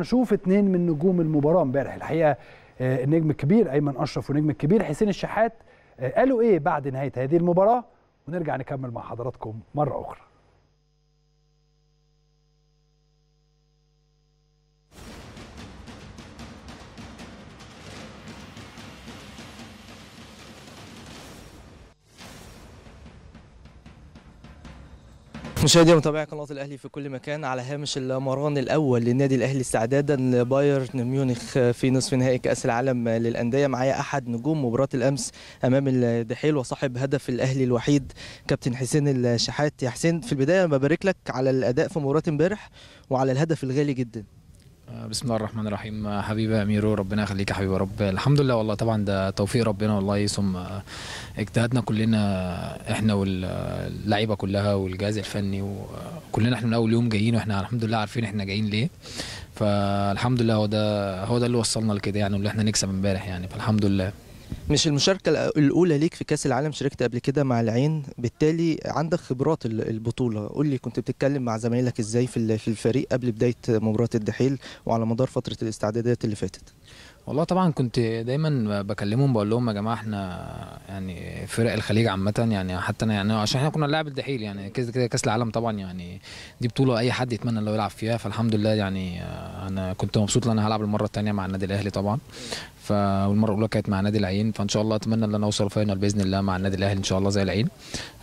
نشوف اثنين من نجوم المباراه امبارح الحقيقه آه، النجم الكبير ايمن اشرف ونجم الكبير حسين الشحات آه، قالوا ايه بعد نهايه هذه المباراه ونرجع نكمل مع حضراتكم مره اخرى مشاهدينا متابعي قناه الاهلي في كل مكان على هامش المران الاول للنادي الاهلي استعدادا لبايرن ميونخ في نصف نهائي كاس العالم للانديه معايا احد نجوم مباراه الامس امام الدحيل وصاحب هدف الاهلي الوحيد كابتن حسين الشحات يا حسين في البدايه ببارك لك على الاداء في مباراه امبارح وعلى الهدف الغالي جدا بسم الله الرحمن الرحيم حبيبي اميرو ربنا يخليك يا حبيبي يا رب الحمد لله والله طبعا ده توفيق ربنا والله ثم اجتهدنا كلنا احنا واللعيبه كلها والجهاز الفني وكلنا احنا من اول يوم جايين واحنا الحمد لله عارفين احنا جايين ليه فالحمد لله هو ده هو ده اللي وصلنا لكده يعني واللي احنا نكسب امبارح يعني فالحمد لله مش المشاركة الأولى ليك في كأس العالم شاركت قبل كده مع العين بالتالي عندك خبرات البطولة قول لي كنت بتتكلم مع زمايلك إزاي في الفريق قبل بداية مباراة الدحيل وعلى مدار فترة الاستعدادات اللي فاتت والله طبعا كنت دايما بكلمهم بقول لهم يا جماعه احنا يعني فرق الخليج عامه يعني حتى انا يعني عشان احنا كنا بنلعب الدحيل يعني كده كده كاس العالم طبعا يعني دي بطوله اي حد يتمنى لو يلعب فيها فالحمد لله يعني انا كنت مبسوط ان انا هلعب المره الثانيه مع النادي الاهلي طبعا فالمره الاولى كانت مع نادي العين فان شاء الله اتمنى ان انا اوصل فاينل باذن الله مع النادي الاهلي ان شاء الله زي العين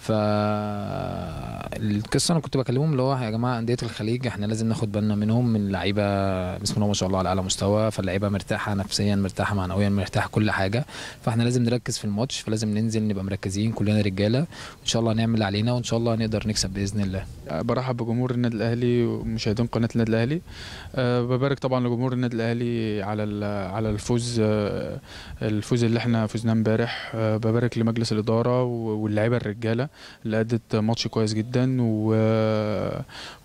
فالقصه انا كنت بكلمهم اللي هو يا جماعه انديه الخليج احنا لازم ناخد بالنا منهم من لعيبه بسم الله ما شاء الله على اعلى مستوى فاللعيبه مرتاحه نفسيا مرتاحه معنويا مرتاحه كل حاجه فاحنا لازم نركز في الماتش فلازم ننزل نبقى مركزين كلنا رجاله وان شاء الله هنعمل اللي علينا وان شاء الله هنقدر نكسب باذن الله برحب بجمهور النادي الاهلي ومشاهدين قناه النادي الاهلي أه ببارك طبعا لجمهور النادي الاهلي على على الفوز أه الفوز اللي احنا فزناه امبارح أه ببارك لمجلس الاداره واللعيبه الرجاله اللي ادت ماتش كويس جدا و...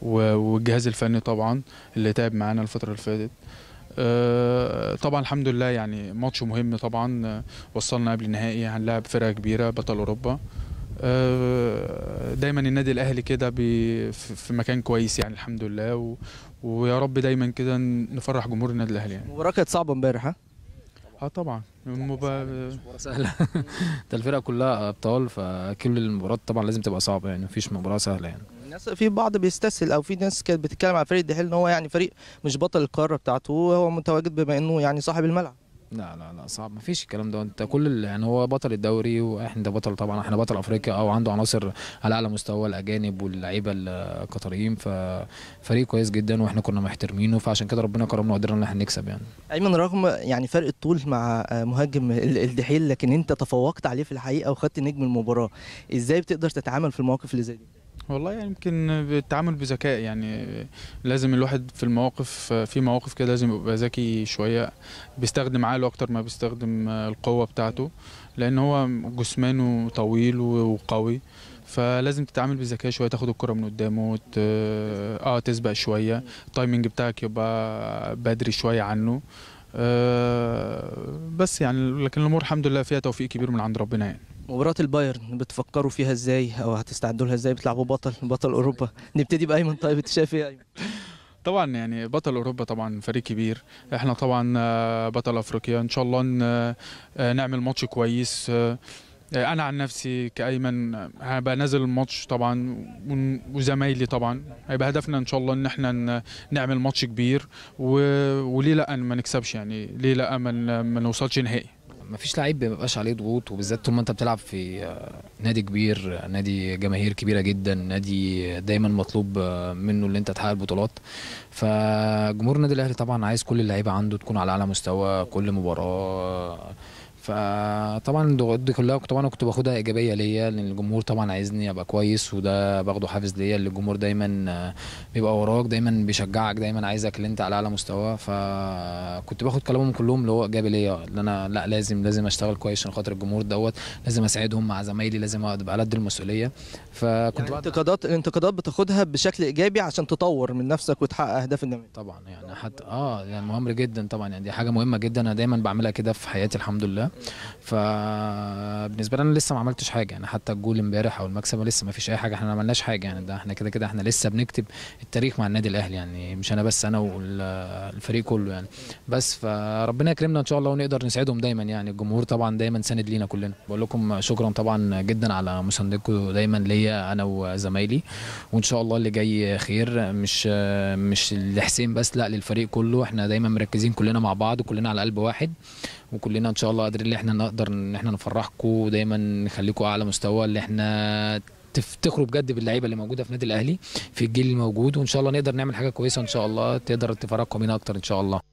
و... والجهاز الفني طبعا اللي تعب معانا الفتره اللي فاتت آه، طبعا الحمد لله يعني ماتش مهم طبعا وصلنا قبل النهائي هنلعب فرقه كبيره بطل اوروبا آه، دايما النادي الاهلي كده في مكان كويس يعني الحمد لله و... ويا رب دايما كده نفرح جمهور النادي الاهلي يعني مباراه كانت صعبه امبارح ها اه طبعا المبا... سهله ده الفرقه كلها ابطال فكل المباريات طبعا لازم تبقى صعبه يعني مفيش مباراه سهله يعني الناس في بعض بيستسهل او في ناس كانت بتتكلم على فريق الدحيل ان هو يعني فريق مش بطل القاره بتاعته هو متواجد بما انه يعني صاحب الملعب لا لا لا صعب مفيش الكلام ده انت كل يعني هو بطل الدوري واحنا بطل طبعا احنا بطل افريقيا او عنده عناصر على اعلى مستوى الاجانب واللعيبه القطريين ففريق كويس جدا واحنا كنا محترمينه فعشان كده ربنا كرمنا وقدرنا ان احنا نكسب يعني ايمن رغم يعني فرق الطول مع مهاجم الدحيل لكن انت تفوقت عليه في الحقيقه وخدت نجم المباراه ازاي بتقدر تتعامل في المواقف اللي زي دي والله يعني يمكن بالتعامل بذكاء يعني لازم الواحد في المواقف في مواقف كده لازم يبقى ذكي شويه بيستخدم عقله اكتر ما بيستخدم القوه بتاعته لان هو جسمانه طويل وقوي فلازم تتعامل بذكاء شويه تاخد الكره من قدامه وت... اه تسبق شويه التايمنج بتاعك يبقى بدري شويه عنه آه بس يعني لكن الامور الحمد لله فيها توفيق كبير من عند ربنا يعني مباراة البايرن بتفكروا فيها ازاي او هتستعدوا لها ازاي بتلعبوا بطل بطل اوروبا نبتدي بايمن طيب انت شايف ايه ايمن طبعا يعني بطل اوروبا طبعا فريق كبير احنا طبعا آه، بطل افريقيا ان شاء الله آه، آه، نعمل ماتش كويس انا عن نفسي كايمن هبقى نازل الماتش طبعا وزمايلي طبعا هيبقى هدفنا ان شاء الله ان احنا نعمل ماتش كبير وليه لا ما نكسبش يعني ليه لا ما نوصلش نهائي ما فيش لعيب ما بيبقاش عليه ضغوط وبالذات طول ما انت بتلعب في نادي كبير نادي جماهير كبيره جدا نادي دايما مطلوب منه اللي انت تحقق بطولات فجمهور النادي الاهلي طبعا عايز كل اللعيبه عنده تكون على اعلى مستوى كل مباراه فطبعا دي كلها طبعا انا كنت باخدها ايجابيه ليا لان الجمهور طبعا عايزني ابقى كويس وده باخده حافز ليا الجمهور دايما آه، بيبقى وراك دايما بيشجعك دايما عايزك اللي انت على اعلى مستوى فكنت باخد كلامهم كلهم اللي هو ايجابي ليا ان انا لا لازم لازم اشتغل كويس عشان خاطر الجمهور دوت لازم اساعدهم مع زمايلي لازم ابقى على قد المسؤوليه فكنت يعني انتقادات الانتقادات بتاخدها بشكل ايجابي عشان تطور من نفسك وتحقق اهداف النادي طبعا يعني حتى اه يعني مهم جدا طبعا يعني دي حاجه مهمه جدا انا دايما بعملها كده في حياتي الحمد لله فبالنسبه لنا لسه ما عملتش حاجه يعني حتى الجول امبارح او المكسب لسه ما فيش اي حاجه احنا ما عملناش حاجه يعني ده احنا كده كده احنا لسه بنكتب التاريخ مع النادي الاهلي يعني مش انا بس انا والفريق كله يعني بس فربنا يكرمنا ان شاء الله ونقدر نسعدهم دايما يعني الجمهور طبعا دايما ساند لينا كلنا بقول لكم شكرا طبعا جدا على مساندتكم دايما ليا انا وزمايلي وان شاء الله اللي جاي خير مش مش لحسين بس لا للفريق كله احنا دايما مركزين كلنا مع بعض كلنا على قلب واحد وكلنا ان شاء الله قادرين ان احنا نقدر ان احنا نفرحكم ودايما نخليكم اعلى مستوى اللي احنا تفتخروا بجد باللعيبه اللي موجوده في النادي الاهلي في الجيل الموجود وان شاء الله نقدر نعمل حاجه كويسه ان شاء الله تقدر تفرقوا بينا اكتر ان شاء الله